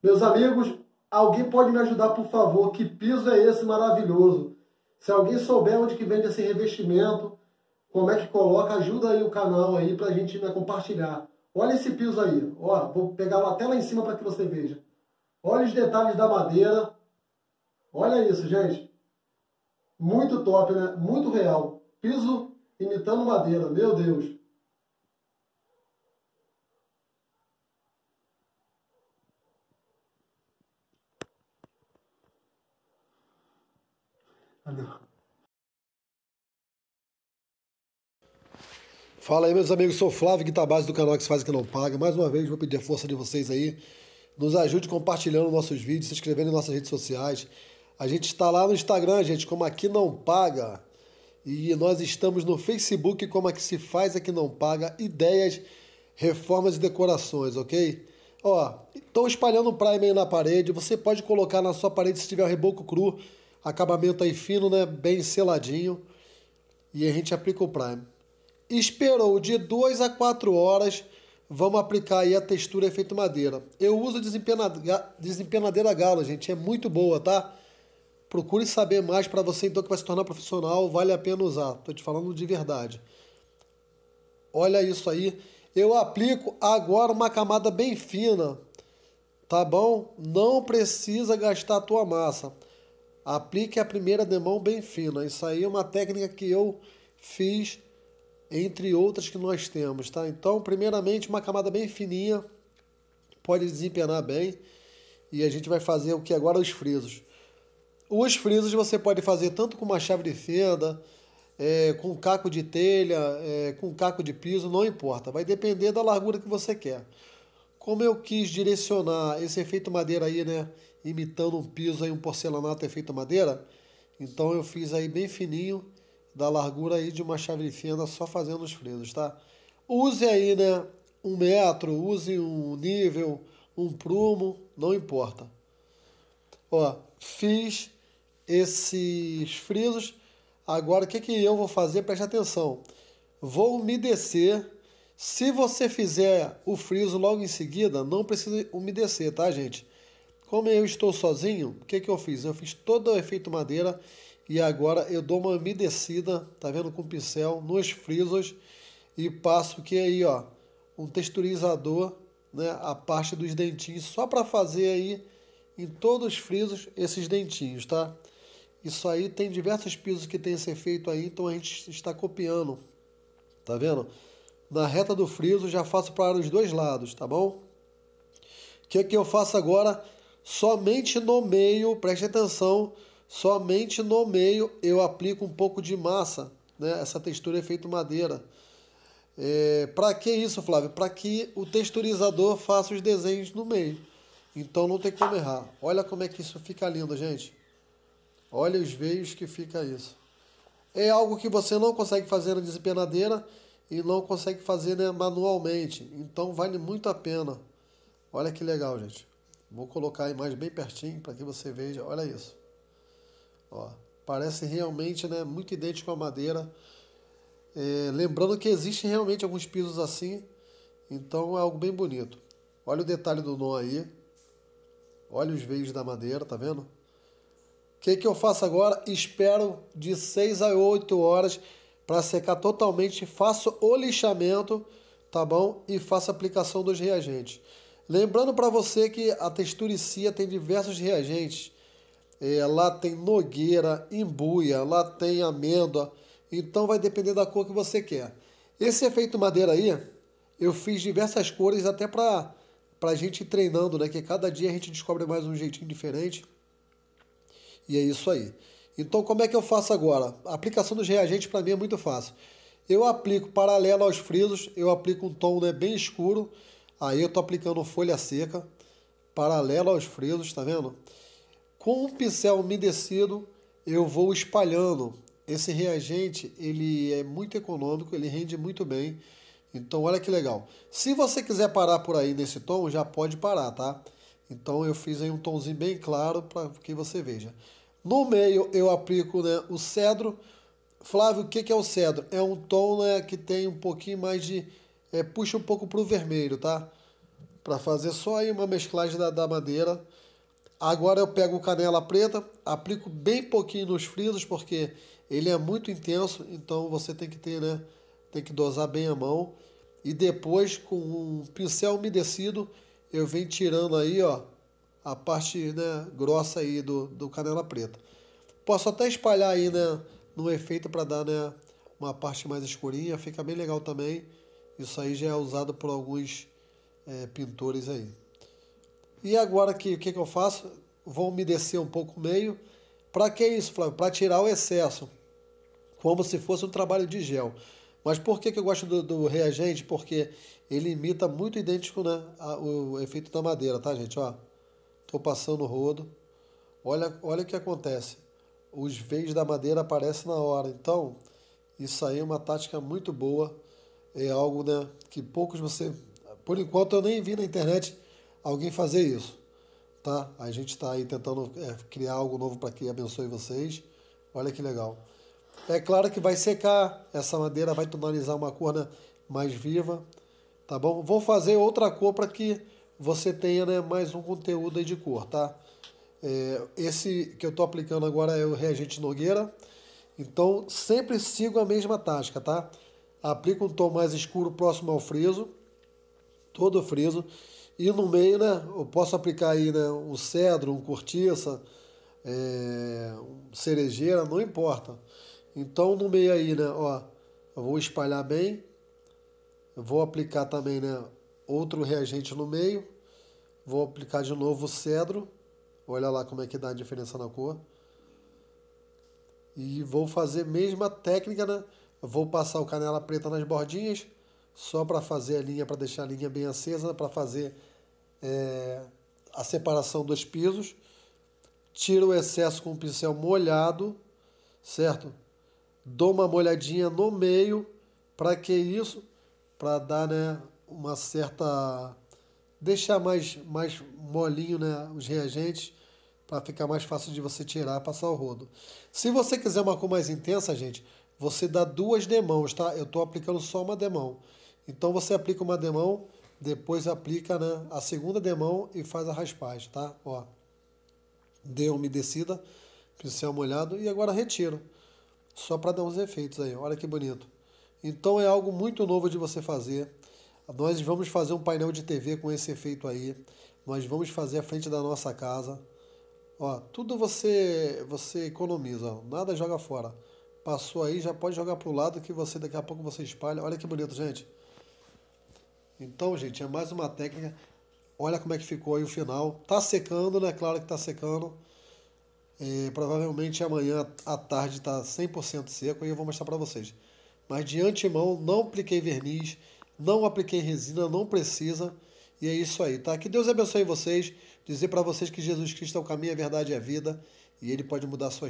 Meus amigos, alguém pode me ajudar, por favor? Que piso é esse maravilhoso? Se alguém souber onde que vende esse revestimento, como é que coloca, ajuda aí o canal aí para a gente né, compartilhar. Olha esse piso aí. Ó, vou pegar até lá em cima para que você veja. Olha os detalhes da madeira. Olha isso, gente. Muito top, né? Muito real. Piso imitando madeira. Meu Deus. Fala aí, meus amigos. Sou Flávio Guitabás do canal que se faz que não paga. Mais uma vez, vou pedir a força de vocês aí. Nos ajude compartilhando nossos vídeos, se inscrevendo em nossas redes sociais. A gente está lá no Instagram, gente, como aqui não paga. E nós estamos no Facebook, como aqui se faz aqui não paga. Ideias, reformas e decorações, ok? Ó, estou espalhando o primer na parede. Você pode colocar na sua parede se tiver reboco cru acabamento aí fino, né? Bem seladinho. E a gente aplica o prime. Esperou de 2 a 4 horas, vamos aplicar aí a textura efeito é madeira. Eu uso desempenadeira, desempenadeira galo, gente, é muito boa, tá? Procure saber mais para você então que vai se tornar profissional, vale a pena usar. Tô te falando de verdade. Olha isso aí. Eu aplico agora uma camada bem fina, tá bom? Não precisa gastar a tua massa aplique a primeira demão bem fina. Isso aí é uma técnica que eu fiz, entre outras que nós temos, tá? Então, primeiramente, uma camada bem fininha, pode desempenar bem. E a gente vai fazer o que agora? Os frisos. Os frisos você pode fazer tanto com uma chave de fenda, é, com caco de telha, é, com caco de piso, não importa. Vai depender da largura que você quer. Como eu quis direcionar esse efeito madeira aí, né? imitando um piso aí, um porcelanato é feito madeira. Então eu fiz aí bem fininho, da largura aí de uma chave de fenda, só fazendo os frisos, tá? Use aí, né, um metro, use um nível, um prumo, não importa. Ó, fiz esses frisos. Agora, o que, que eu vou fazer? Preste atenção. Vou umedecer. Se você fizer o friso logo em seguida, não precisa umedecer, tá, gente? Como eu estou sozinho, o que, que eu fiz? Eu fiz todo o efeito madeira e agora eu dou uma umedecida, tá vendo, com pincel nos frisos e passo que aí, ó, um texturizador, né, a parte dos dentinhos, só para fazer aí em todos os frisos esses dentinhos, tá? Isso aí tem diversos pisos que tem esse efeito aí, então a gente está copiando, tá vendo? Na reta do friso já faço para os dois lados, tá bom? O que, que eu faço agora? Somente no meio, preste atenção, somente no meio eu aplico um pouco de massa, né? Essa textura é feito madeira. É, para que isso, Flávio? Para que o texturizador faça os desenhos no meio. Então não tem como errar. Olha como é que isso fica lindo, gente. Olha os veios que fica isso. É algo que você não consegue fazer na desempenadeira e não consegue fazer né, manualmente. Então vale muito a pena. Olha que legal, gente. Vou colocar a imagem bem pertinho para que você veja. Olha isso. Ó, parece realmente né, muito idêntico à madeira. É, lembrando que existem realmente alguns pisos assim. Então é algo bem bonito. Olha o detalhe do nó aí. Olha os veios da madeira, tá vendo? O que, que eu faço agora? Espero de 6 a 8 horas para secar totalmente. Faço o lixamento, tá bom? E faço a aplicação dos reagentes. Lembrando para você que a texturicia tem diversos reagentes. É, lá tem nogueira, embuia, lá tem amêndoa. Então vai depender da cor que você quer. Esse efeito madeira aí, eu fiz diversas cores até para a gente ir treinando, né? Que cada dia a gente descobre mais um jeitinho diferente. E é isso aí. Então como é que eu faço agora? A aplicação dos reagentes para mim é muito fácil. Eu aplico paralelo aos frisos, eu aplico um tom né, bem escuro Aí eu estou aplicando folha seca, paralela aos frisos, está vendo? Com um pincel umedecido, eu vou espalhando. Esse reagente, ele é muito econômico, ele rende muito bem. Então, olha que legal. Se você quiser parar por aí nesse tom, já pode parar, tá? Então, eu fiz aí um tomzinho bem claro para que você veja. No meio, eu aplico né, o cedro. Flávio, o que, que é o cedro? É um tom né, que tem um pouquinho mais de é, puxa um pouco para o vermelho, tá? Para fazer só aí uma mesclagem da, da madeira. Agora eu pego canela preta, aplico bem pouquinho nos frisos, porque ele é muito intenso, então você tem que ter, né? Tem que dosar bem a mão. E depois, com um pincel umedecido, eu venho tirando aí, ó, a parte né, grossa aí do, do canela preta. Posso até espalhar aí, né, no efeito para dar, né, uma parte mais escurinha, fica bem legal também. Isso aí já é usado por alguns é, pintores aí. E agora que o que, que eu faço? Vou umedecer um pouco o meio. Para que isso, Flávio? Para tirar o excesso, como se fosse um trabalho de gel. Mas por que, que eu gosto do, do reagente? Porque ele imita muito idêntico né, a, o efeito da madeira, tá, gente? Ó, tô passando o rodo. Olha, olha o que acontece. Os veios da madeira aparecem na hora. Então, isso aí é uma tática muito boa é algo né, que poucos você. Por enquanto eu nem vi na internet alguém fazer isso. Tá? A gente está aí tentando é, criar algo novo para que abençoe vocês. Olha que legal. É claro que vai secar, essa madeira vai tonalizar uma cor né, mais viva, tá bom? Vou fazer outra cor para que você tenha né, mais um conteúdo de cor, tá? É, esse que eu estou aplicando agora é o reagente Nogueira. Então sempre sigo a mesma tática, tá? aplica um tom mais escuro próximo ao friso, todo o friso, e no meio, né, eu posso aplicar aí né, um cedro, um cortiça, é, um cerejeira, não importa. Então no meio aí, né, ó, eu vou espalhar bem, vou aplicar também, né, outro reagente no meio, vou aplicar de novo o cedro, olha lá como é que dá a diferença na cor, e vou fazer a mesma técnica, né, Vou passar o canela preta nas bordinhas, só para fazer a linha, para deixar a linha bem acesa, para fazer é, a separação dos pisos. Tiro o excesso com o pincel molhado, certo? Dou uma molhadinha no meio, para que isso? Para dar né, uma certa. deixar mais, mais molinho né, os reagentes, para ficar mais fácil de você tirar, passar o rodo. Se você quiser uma cor mais intensa, gente, você dá duas demãos, tá? Eu estou aplicando só uma demão. Então você aplica uma demão, depois aplica né, a segunda demão e faz a raspagem, tá? Ó, deu umedecida, pincel é molhado e agora retiro. Só para dar uns efeitos aí, olha que bonito. Então é algo muito novo de você fazer. Nós vamos fazer um painel de TV com esse efeito aí. Nós vamos fazer a frente da nossa casa. Ó, tudo você você economiza, ó, nada joga fora. Passou aí, já pode jogar para o lado que você daqui a pouco você espalha. Olha que bonito, gente. Então, gente, é mais uma técnica. Olha como é que ficou aí o final. Tá secando, né? Claro que tá secando. É, provavelmente amanhã à tarde tá 100% seco e eu vou mostrar para vocês. Mas de antemão, não apliquei verniz, não apliquei resina, não precisa. E é isso aí, tá? Que Deus abençoe vocês. Dizer para vocês que Jesus Cristo é o caminho, a verdade e a vida. E Ele pode mudar suas